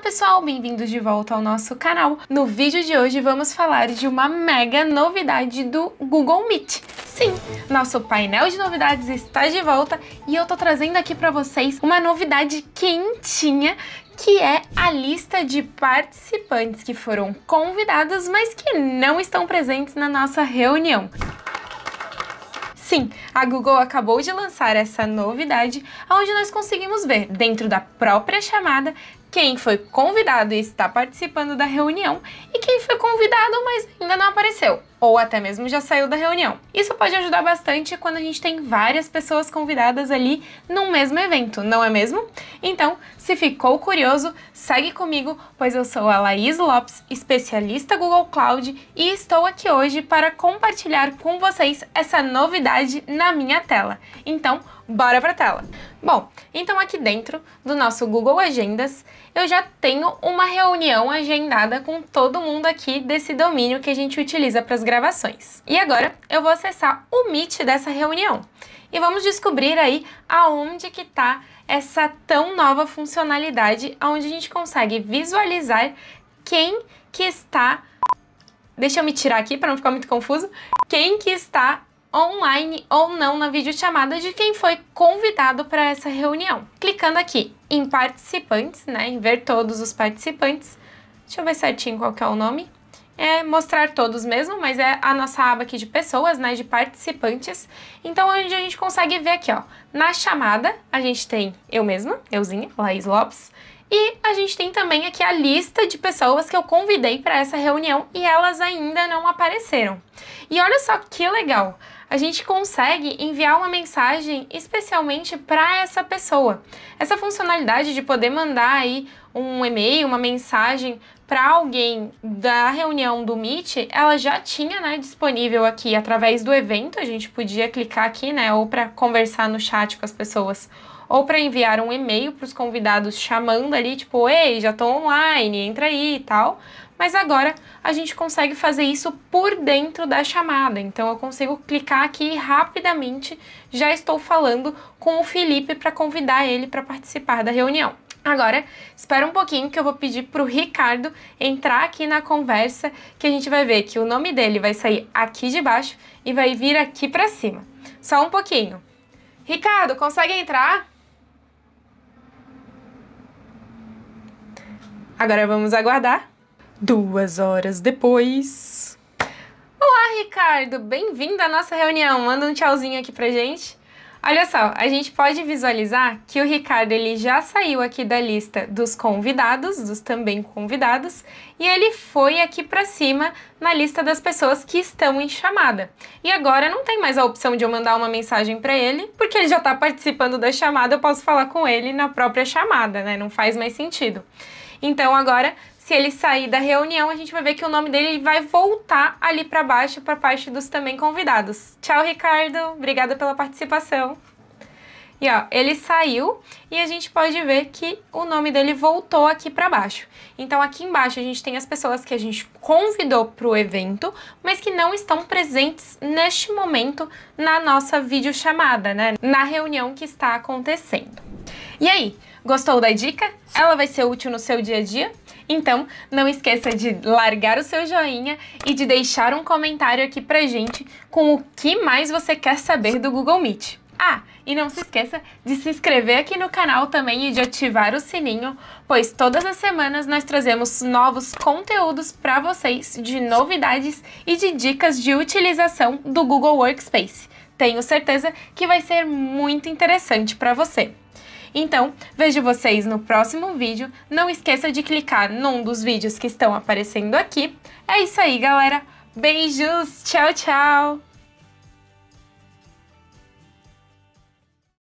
pessoal, bem-vindos de volta ao nosso canal. No vídeo de hoje vamos falar de uma mega novidade do Google Meet. Sim, nosso painel de novidades está de volta e eu tô trazendo aqui para vocês uma novidade quentinha que é a lista de participantes que foram convidados, mas que não estão presentes na nossa reunião. Sim, a Google acabou de lançar essa novidade, onde nós conseguimos ver, dentro da própria chamada, quem foi convidado e está participando da reunião e quem foi convidado, mas ainda não apareceu ou até mesmo já saiu da reunião. Isso pode ajudar bastante quando a gente tem várias pessoas convidadas ali num mesmo evento, não é mesmo? Então, se ficou curioso, segue comigo, pois eu sou a Laís Lopes, especialista Google Cloud, e estou aqui hoje para compartilhar com vocês essa novidade na minha tela. Então, bora para a tela. Bom, então aqui dentro do nosso Google Agendas, eu já tenho uma reunião agendada com todo mundo aqui desse domínio que a gente utiliza para as gravações. E agora eu vou acessar o Meet dessa reunião e vamos descobrir aí aonde que está essa tão nova funcionalidade, onde a gente consegue visualizar quem que está... Deixa eu me tirar aqui para não ficar muito confuso. Quem que está online ou não na videochamada de quem foi convidado para essa reunião. Clicando aqui em participantes, né, em ver todos os participantes. Deixa eu ver certinho qual que é o nome é mostrar todos mesmo, mas é a nossa aba aqui de pessoas, né, de participantes. Então, onde a gente consegue ver aqui, ó, na chamada, a gente tem eu mesma, euzinha, Laís Lopes, e a gente tem também aqui a lista de pessoas que eu convidei para essa reunião e elas ainda não apareceram. E olha só que legal! A gente consegue enviar uma mensagem especialmente para essa pessoa. Essa funcionalidade de poder mandar aí um e-mail, uma mensagem para alguém da reunião do Meet, ela já tinha, né, disponível aqui através do evento, a gente podia clicar aqui, né, ou para conversar no chat com as pessoas ou para enviar um e-mail para os convidados chamando ali, tipo, ei, já estou online, entra aí e tal. Mas agora a gente consegue fazer isso por dentro da chamada. Então eu consigo clicar aqui rapidamente já estou falando com o Felipe para convidar ele para participar da reunião. Agora, espera um pouquinho que eu vou pedir para o Ricardo entrar aqui na conversa, que a gente vai ver que o nome dele vai sair aqui de baixo e vai vir aqui para cima. Só um pouquinho. Ricardo, consegue entrar? Agora vamos aguardar. Duas horas depois. Olá, Ricardo! Bem-vindo à nossa reunião. Manda um tchauzinho aqui pra gente. Olha só, a gente pode visualizar que o Ricardo ele já saiu aqui da lista dos convidados, dos também convidados, e ele foi aqui para cima na lista das pessoas que estão em chamada. E agora não tem mais a opção de eu mandar uma mensagem para ele, porque ele já está participando da chamada, eu posso falar com ele na própria chamada, né? Não faz mais sentido. Então agora, se ele sair da reunião, a gente vai ver que o nome dele vai voltar ali para baixo, para parte dos também convidados. Tchau, Ricardo. Obrigada pela participação. E ó, ele saiu e a gente pode ver que o nome dele voltou aqui para baixo. Então aqui embaixo a gente tem as pessoas que a gente convidou para o evento, mas que não estão presentes neste momento na nossa videochamada, né? Na reunião que está acontecendo. E aí, Gostou da dica? Ela vai ser útil no seu dia a dia? Então, não esqueça de largar o seu joinha e de deixar um comentário aqui pra gente com o que mais você quer saber do Google Meet. Ah, e não se esqueça de se inscrever aqui no canal também e de ativar o sininho, pois todas as semanas nós trazemos novos conteúdos para vocês de novidades e de dicas de utilização do Google Workspace. Tenho certeza que vai ser muito interessante para você. Então, vejo vocês no próximo vídeo. Não esqueça de clicar num dos vídeos que estão aparecendo aqui. É isso aí, galera. Beijos, tchau, tchau!